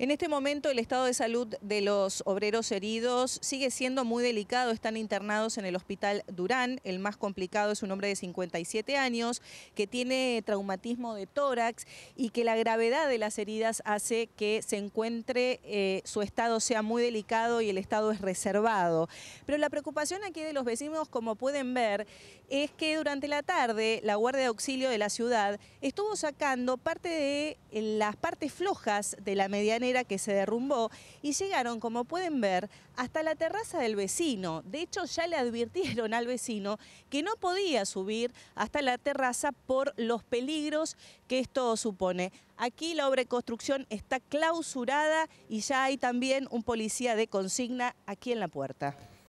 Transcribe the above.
En este momento el estado de salud de los obreros heridos sigue siendo muy delicado. Están internados en el hospital Durán. El más complicado es un hombre de 57 años que tiene traumatismo de tórax y que la gravedad de las heridas hace que se encuentre, eh, su estado sea muy delicado y el estado es reservado. Pero la preocupación aquí de los vecinos, como pueden ver, es que durante la tarde la Guardia de Auxilio de la ciudad estuvo sacando parte de eh, las partes flojas de la medianera que se derrumbó y llegaron, como pueden ver, hasta la terraza del vecino. De hecho, ya le advirtieron al vecino que no podía subir hasta la terraza por los peligros que esto supone. Aquí la obra de construcción está clausurada y ya hay también un policía de consigna aquí en la puerta.